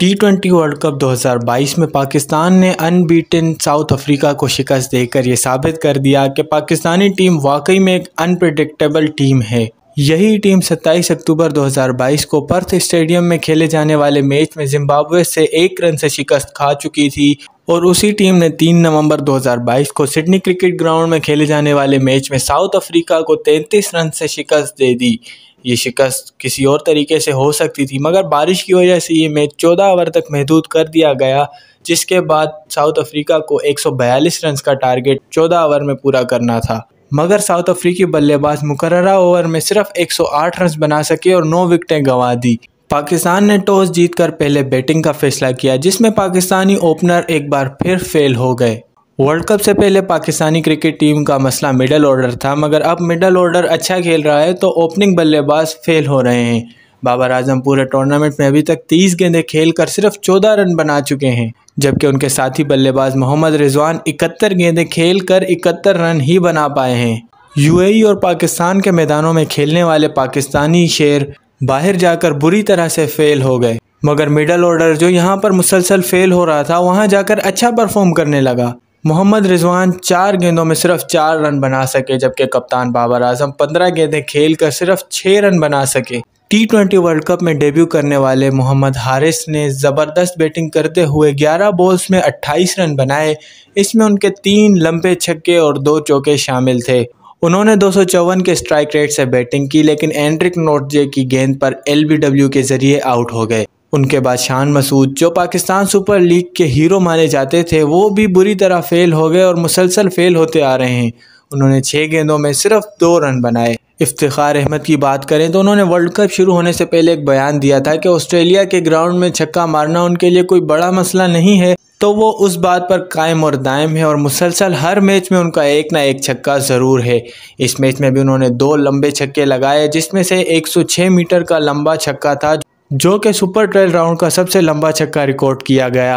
T twenty world cup 2022 में पाकिस्तान ने unbeaten south Africa को शिकस्त देकर यह साबित कर दिया कि पाकिस्तानी टीम वाकई में एक अनप्रडिक्टेबल टीम है यही टीम 27 अक्टूबर 2022 को पर्थ स्टेडियम में खेले जाने वाले मैच में जिम्बाब्वे से एक रन से शिकस्त खा चुकी थी और उसी टीम ने 3 नवंबर 2022 को सिडनी क्रिकेट ग्राउंड में खेले जाने वाले मैच में साउथ अफ्रीका को 33 रन से शिकस्त दे दी ये शिकस्त किसी और तरीके से हो सकती थी मगर बारिश की वजह से ये मैच चौदह ओवर तक महदूद कर दिया गया जिसके बाद साउथ अफ्रीका को 142 रन का टारगेट 14 ओवर में पूरा करना था मगर साउथ अफ्रीकी बल्लेबाज मुकर्रा ओवर में सिर्फ 108 रन बना सके और नौ विकटें गंवा दी पाकिस्तान ने टॉस जीतकर पहले बैटिंग का फैसला किया जिसमें पाकिस्तानी ओपनर एक बार फिर फेल हो गए वर्ल्ड कप से पहले पाकिस्तानी क्रिकेट टीम का मसला मिडल ऑर्डर था मगर अब मिडल ऑर्डर अच्छा खेल रहा है तो ओपनिंग बल्लेबाज फेल हो रहे हैं बाबर आजम पूरे टूर्नामेंट में अभी तक 30 गेंदें खेलकर सिर्फ 14 रन बना चुके हैं जबकि उनके साथी बल्लेबाज मोहम्मद रिजवान 71 गेंदें खेलकर 71 रन ही बना पाए हैं यूएई और पाकिस्तान के मैदानों में खेलने वाले पाकिस्तानी शेर बाहर जाकर बुरी तरह से फेल हो गए मगर मिडल ऑर्डर जो यहाँ पर मुसलसल फेल हो रहा था वहाँ जाकर अच्छा परफॉर्म करने लगा मोहम्मद रिजवान चार गेंदों में सिर्फ चार रन बना सके जबकि कप्तान बाबर आजम पंद्रह गेंदें खेल कर सिर्फ छः रन बना सके टी ट्वेंटी वर्ल्ड कप में डेब्यू करने वाले मोहम्मद हारिस ने ज़बरदस्त बैटिंग करते हुए 11 बॉल्स में 28 रन बनाए इसमें उनके तीन लंबे छक्के और दो चौके शामिल थे उन्होंने दो के स्ट्राइक रेट से बैटिंग की लेकिन एंड्रिक नोटजे की गेंद पर एल के जरिए आउट हो गए उनके बाद शान मसूद जो पाकिस्तान सुपर लीग के हीरो माने जाते थे वो भी बुरी तरह फ़ेल हो गए और मुसलसल फ़ेल होते आ रहे हैं उन्होंने छः गेंदों में सिर्फ दो रन बनाए इफ्तार अहमद की बात करें तो उन्होंने वर्ल्ड कप शुरू होने से पहले एक बयान दिया था कि ऑस्ट्रेलिया के ग्राउंड में छक्का मारना उनके लिए कोई बड़ा मसला नहीं है तो वो उस बात पर कायम और दायम है और मुसलसल हर मैच में उनका एक ना एक छक्का ज़रूर है इस मैच में भी उन्होंने दो लंबे छक्के लगाए जिसमें से 106 मीटर का लंबा छक्का था जो कि सुपर ट्वेल्व राउंड का सबसे लंबा छक्का रिकॉर्ड किया गया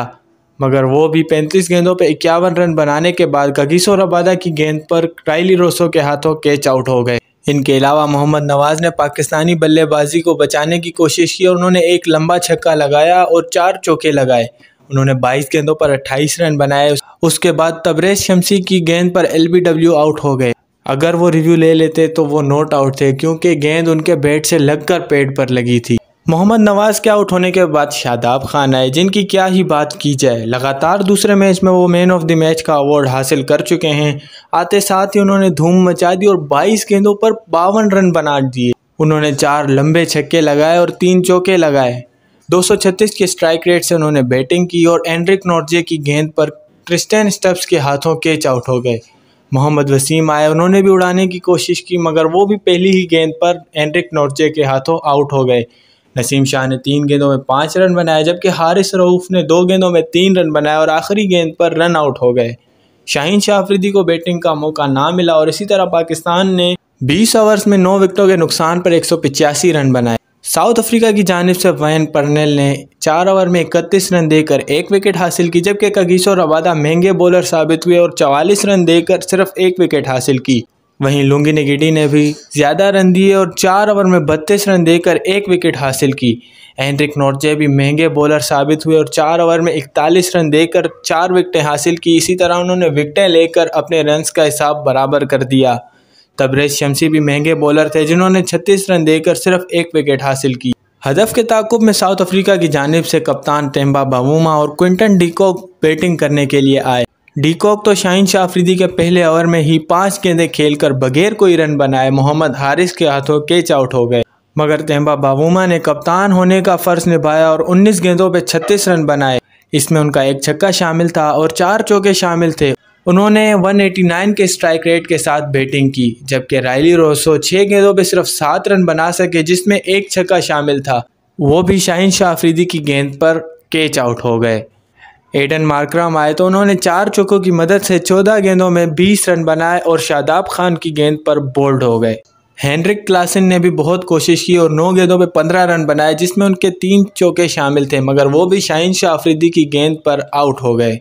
मगर वो भी 35 गेंदों पर इक्यावन रन बनाने के बाद गगीसो रबादा की गेंद पर राइली रोसो के हाथों कैच आउट हो गए इनके अलावा मोहम्मद नवाज ने पाकिस्तानी बल्लेबाजी को बचाने की कोशिश की और उन्होंने एक लंबा छक्का लगाया और चार चौके लगाए उन्होंने 22 गेंदों पर 28 रन बनाए उसके बाद तबरेज शमसी की गेंद पर एल आउट हो गए अगर वो रिव्यू ले लेते तो वो नोट आउट थे क्योंकि गेंद उनके बैट से लगकर पेट पर लगी थी मोहम्मद नवाज के आउट होने के बाद शादाब खान आए जिनकी क्या ही बात की जाए लगातार दूसरे मैच में वो मैन ऑफ द मैच का अवार्ड हासिल कर चुके हैं आते साथ ही उन्होंने धूम मचा दी और 22 गेंदों पर बावन रन बना दिए उन्होंने चार लंबे छक्के लगाए और तीन चौके लगाए 236 के स्ट्राइक रेट से उन्होंने बैटिंग की और एंड्रिक नॉर्जे की गेंद पर क्रिस्टन स्टब्स के हाथों कैच आउट हो गए मोहम्मद वसीम आए उन्होंने भी उड़ाने की कोशिश की मगर वो भी पहली ही गेंद पर एंड्रिक नॉर्जे के हाथों आउट हो गए नसीम शाह ने तीन गेंदों में पाँच रन बनाए जबकि हारिस रऊफ़ ने दो गेंदों में तीन रन बनाए और आखिरी गेंद पर रन आउट हो गए शाहीन शाह अफरीदी को बैटिंग का मौका ना मिला और इसी तरह पाकिस्तान ने 20 ओवर्स में 9 विकेटों के नुकसान पर एक रन बनाए साउथ अफ्रीका की जानब से वैन पर्नेल ने चार ओवर में इकतीस रन देकर एक विकेट हासिल की जबकि कगीसो रबादा महंगे बॉलर साबित हुए और चवालीस रन देकर सिर्फ एक विकेट हासिल की वहीं नेगेटी ने भी ज़्यादा रन दिए और चार ओवर में बत्तीस रन देकर एक विकेट हासिल की एंड्रिक नॉर्जे भी महंगे बॉलर साबित हुए और चार ओवर में इकतालीस रन देकर चार विकटें हासिल की इसी तरह उन्होंने विकटें लेकर अपने रन्स का हिसाब बराबर कर दिया तबरेज शमसी भी महंगे बॉलर थे जिन्होंने छत्तीस रन देकर सिर्फ एक विकेट हासिल की हदफ के ताकुब में साउथ अफ्रीका की जानब से कप्तान टेम्बा बावूमा और क्विंटन डीकॉक बैटिंग करने के लिए आए डीकॉक तो शाहिन शाह आफरीदी के पहले ओवर में ही पांच गेंदे खेलकर बगैर कोई रन बनाए मोहम्मद हारिस के हाथों कैच आउट हो गए मगर तेम्बा बाबूमा ने कप्तान होने का फ़र्ज निभाया और 19 गेंदों पर 36 रन बनाए इसमें उनका एक छक्का शामिल था और चार चौके शामिल थे उन्होंने 189 के स्ट्राइक रेट के साथ बैटिंग की जबकि रायली रोसो छः गेंदों पर सिर्फ सात रन बना सके जिसमें एक छक्का शामिल था वो भी शाहिन शाह आफरीदी की गेंद पर कैच आउट हो गए एडन मार्क्राम आए तो उन्होंने चार चौकों की मदद से चौदह गेंदों में बीस रन बनाए और शादाब खान की गेंद पर बोल्ड हो गए हैंनरिक क्लासन ने भी बहुत कोशिश की और नौ गेंदों पर पंद्रह रन बनाए जिसमें उनके तीन चौके शामिल थे मगर वो भी शाहिन शाह आफरीदी की गेंद पर आउट हो गए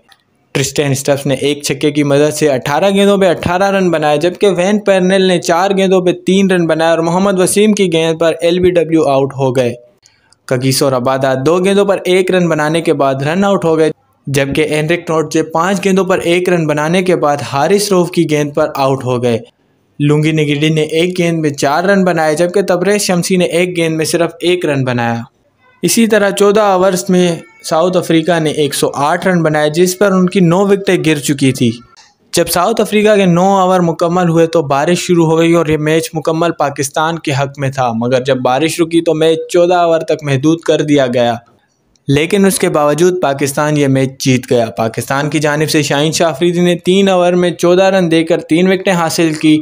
ट्रिस्टन स्टफ्स ने एक छक्के की मदद से 18 गेंदों पे 18 रन बनाए जबकि वैन पैरनेल ने चार गेंदों पे तीन रन बनाए और मोहम्मद वसीम की गेंद पर एलबीडब्ल्यू आउट हो गए कगीसो रबादा दो गेंदों पर एक रन बनाने के बाद रन आउट हो गए जबकि एनरिक नोटजे पाँच गेंदों पर एक रन बनाने के बाद हारिस रोफ की गेंद पर आउट हो गए लुंगी निगिडी ने एक गेंद में चार रन बनाए जबकि तबरेज शमसी ने एक गेंद में सिर्फ एक रन बनाया इसी तरह चौदह ओवर्स में साउथ अफ्रीका ने 108 रन बनाए जिस पर उनकी नौ विकटें गिर चुकी थी जब साउथ अफ्रीका के नौ ओवर मुकम्मल हुए तो बारिश शुरू हो गई और ये मैच मुकम्मल पाकिस्तान के हक में था मगर जब बारिश रुकी तो मैच चौदह ओवर तक महदूद कर दिया गया लेकिन उसके बावजूद पाकिस्तान ये मैच जीत गया पाकिस्तान की जानब से शाहिन शाह आफरीदी ने तीन ओवर में चौदह रन देकर तीन विकटें हासिल की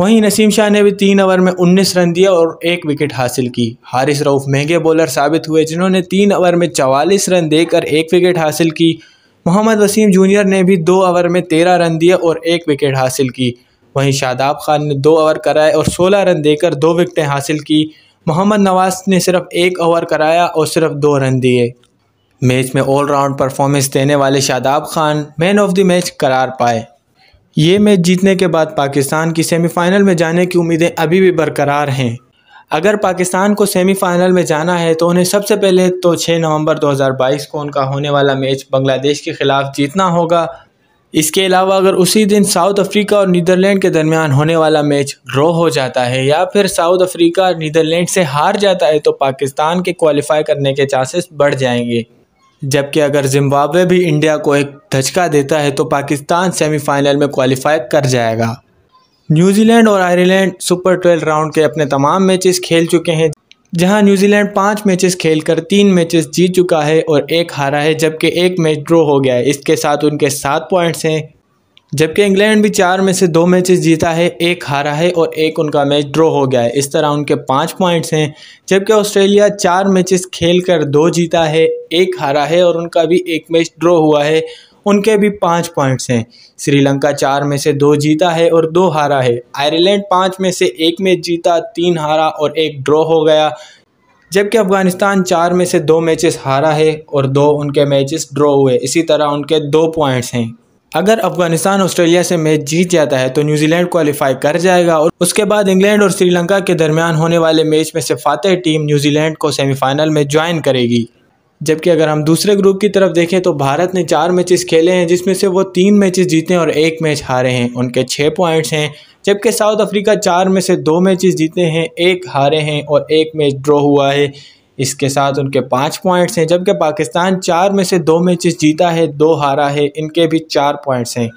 वहीं नसीम शाह ने भी तीन ओवर में 19 रन दिया और एक विकेट हासिल की हारिस रऊफ महंगे बॉलर साबित हुए जिन्होंने तीन ओवर में 44 रन देकर एक विकेट हासिल की मोहम्मद वसीम जूनियर ने भी दो ओवर में 13 रन दिए और एक विकेट हासिल की वहीं शादाब खान ने दो ओवर कराए और 16 रन देकर दो विकटें हासिल की मोहम्मद नवाज ने सिर्फ एक ओवर कराया और सिर्फ दो रन दिए मैच में ऑलराउंड परफॉर्मेंस देने वाले Shadab Khan man of the match करार पाए ये मैच जीतने के बाद पाकिस्तान की सेमीफाइनल में जाने की उम्मीदें अभी भी बरकरार हैं अगर पाकिस्तान को सेमीफाइनल में जाना है तो उन्हें सबसे पहले तो 6 नवंबर 2022 को उनका होने वाला मैच बांग्लादेश के ख़िलाफ़ जीतना होगा इसके अलावा अगर उसी दिन साउथ अफ्रीका और नीदरलैंड के दरमियान होने वाला मैच ड्रॉ हो जाता है या फिर साउथ अफ्रीका और नीदरलैंड से हार जाता है तो पाकिस्तान के क्वालिफाई करने के चांसेस बढ़ जाएंगे जबकि अगर जिम्बाब्वे भी इंडिया को एक धचका देता है तो पाकिस्तान सेमीफाइनल में क्वालिफाई कर जाएगा न्यूजीलैंड और आयरलैंड सुपर ट्वेल्व राउंड के अपने तमाम मैचेस खेल चुके हैं जहां न्यूजीलैंड पाँच मैचेस खेलकर तीन मैचेस जीत चुका है और एक हारा है जबकि एक मैच ड्रॉ हो गया है इसके साथ उनके सात पॉइंट्स हैं जबकि इंग्लैंड भी चार में से दो मैचेस जीता है एक हारा है और एक उनका मैच ड्रॉ हो गया है इस तरह उनके पाँच पॉइंट्स हैं जबकि ऑस्ट्रेलिया चार मैचेस खेलकर दो जीता है एक हारा है और उनका भी एक मैच ड्रॉ हुआ है उनके भी पाँच पॉइंट्स हैं श्रीलंका चार में से दो जीता है और दो हारा है आयरलैंड पाँच में से एक मैच जीता तीन हारा और एक ड्रॉ हो गया जबकि अफगानिस्तान चार में से दो मैचेस हारा है और दो उनके मैचेस ड्रॉ हुए इसी तरह उनके दो पॉइंट्स हैं अगर अफगानिस्तान ऑस्ट्रेलिया से मैच जीत जाता है तो न्यूजीलैंड क्वालिफाई कर जाएगा और उसके बाद इंग्लैंड और श्रीलंका के दरमियान होने वाले मैच में से फातह टीम न्यूजीलैंड को सेमीफाइनल में ज्वाइन करेगी जबकि अगर हम दूसरे ग्रुप की तरफ देखें तो भारत ने चार मैचेस खेले हैं जिसमें से वो तीन मैचेस जीते हैं और एक मैच हारे हैं उनके छः पॉइंट्स हैं जबकि साउथ अफ्रीका चार में से दो मैचेस जीते हैं एक हारे हैं और एक मैच ड्रॉ हुआ है इसके साथ उनके पाँच पॉइंट्स हैं जबकि पाकिस्तान चार में से दो मैचेस जीता है दो हारा है इनके भी चार पॉइंट्स हैं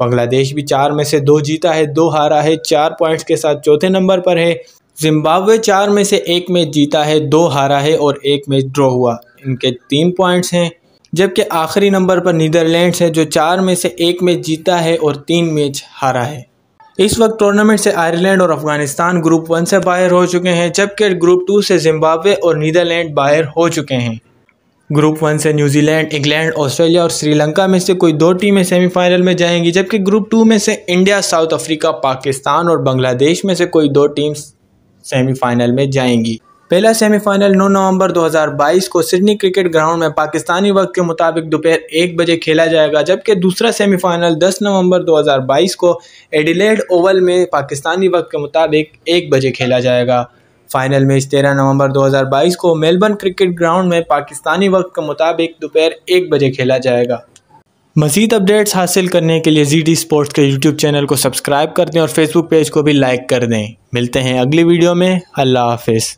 बांग्लादेश भी चार में से दो जीता है दो हारा है चार पॉइंट्स के साथ चौथे नंबर पर है जिम्बाब्वे चार में से एक मैच जीता है दो हारा है और एक मैच ड्रॉ हुआ इनके तीन पॉइंट्स हैं जबकि आखिरी नंबर पर नीदरलैंड्स है जो चार में से एक मैच जीता है और तीन मैच हारा है इस वक्त टूर्नामेंट से आयरलैंड और अफगानिस्तान ग्रुप वन से बाहर हो चुके हैं जबकि ग्रुप टू से जिम्बाब्वे और नीदरलैंड बाहर हो चुके हैं ग्रुप वन से न्यूजीलैंड इंग्लैंड ऑस्ट्रेलिया और श्रीलंका में से कोई दो टीमें सेमीफाइनल में जाएंगी जबकि ग्रुप टू में से इंडिया साउथ अफ्रीका पाकिस्तान और बांग्लादेश में से कोई दो टीम सेमीफाइनल में जाएंगी पहला सेमीफाइनल 9 नवंबर 2022 को सिडनी क्रिकेट ग्राउंड में पाकिस्तानी वक्त के मुताबिक दोपहर एक बजे खेला जाएगा जबकि दूसरा सेमीफाइनल 10 नवंबर 2022 को एडिलेड ओवल में पाकिस्तानी वक्त के मुताबिक एक बजे खेला जाएगा फाइनल मैच 13 नवंबर 2022 को मेलबर्न क्रिकेट ग्राउंड में पाकिस्तानी वक्त के मुताबिक दोपहर एक बजे खेला जाएगा मजीद अपडेट्स हासिल करने के लिए जी डी स्पोर्ट्स के यूट्यूब चैनल को सब्सक्राइब कर दें और फेसबुक पेज को भी लाइक कर दें मिलते हैं अगली वीडियो में अल्लाह हाफिज़